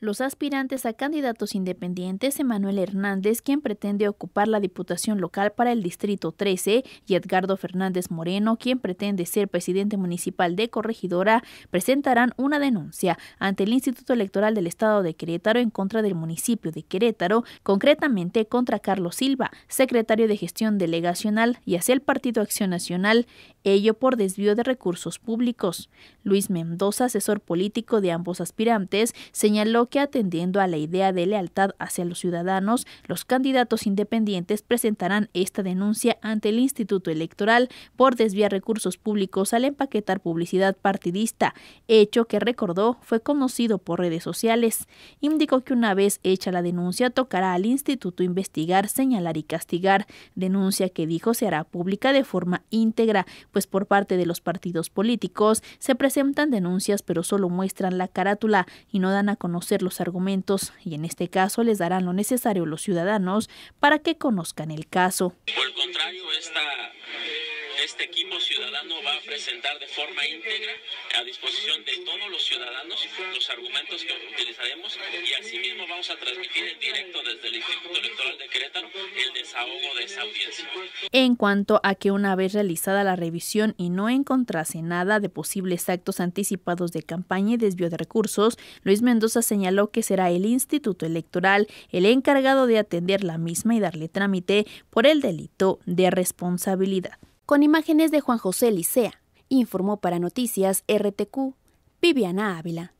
Los aspirantes a candidatos independientes, Emanuel Hernández, quien pretende ocupar la Diputación local para el Distrito 13, y Edgardo Fernández Moreno, quien pretende ser presidente municipal de Corregidora, presentarán una denuncia ante el Instituto Electoral del Estado de Querétaro en contra del municipio de Querétaro, concretamente contra Carlos Silva, secretario de Gestión Delegacional, y hacia el Partido Acción Nacional, ello por desvío de recursos públicos. Luis Mendoza, asesor político de ambos aspirantes, señaló que atendiendo a la idea de lealtad hacia los ciudadanos, los candidatos independientes presentarán esta denuncia ante el Instituto Electoral por desviar recursos públicos al empaquetar publicidad partidista, hecho que recordó fue conocido por redes sociales. Indicó que una vez hecha la denuncia tocará al instituto investigar, señalar y castigar, denuncia que dijo se hará pública de forma íntegra, pues por parte de los partidos políticos se presentan denuncias pero solo muestran la carátula y no dan a conocer los argumentos y en este caso les darán lo necesario los ciudadanos para que conozcan el caso. Por el contrario, este equipo ciudadano va a presentar de forma íntegra a disposición de todos los ciudadanos los argumentos que utilizaremos y asimismo vamos a transmitir en directo desde el Instituto Electoral de Querétaro en cuanto a que una vez realizada la revisión y no encontrase nada de posibles actos anticipados de campaña y desvío de recursos, Luis Mendoza señaló que será el Instituto Electoral el encargado de atender la misma y darle trámite por el delito de responsabilidad. Con imágenes de Juan José Licea, informó para Noticias RTQ Viviana Ávila.